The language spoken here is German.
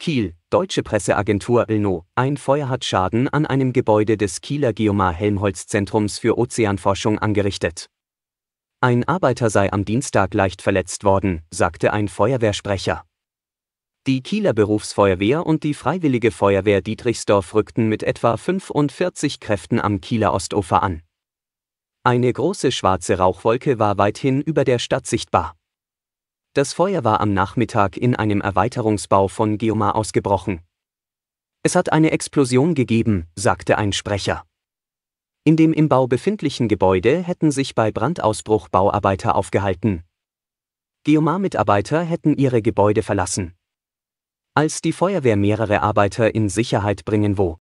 Kiel, Deutsche Presseagentur Ilno, ein Feuer hat Schaden an einem Gebäude des Kieler Geomar-Helmholtz-Zentrums für Ozeanforschung angerichtet. Ein Arbeiter sei am Dienstag leicht verletzt worden, sagte ein Feuerwehrsprecher. Die Kieler Berufsfeuerwehr und die Freiwillige Feuerwehr Dietrichsdorf rückten mit etwa 45 Kräften am Kieler Ostufer an. Eine große schwarze Rauchwolke war weithin über der Stadt sichtbar. Das Feuer war am Nachmittag in einem Erweiterungsbau von Geomar ausgebrochen. Es hat eine Explosion gegeben, sagte ein Sprecher. In dem im Bau befindlichen Gebäude hätten sich bei Brandausbruch Bauarbeiter aufgehalten. Geomar-Mitarbeiter hätten ihre Gebäude verlassen. Als die Feuerwehr mehrere Arbeiter in Sicherheit bringen wo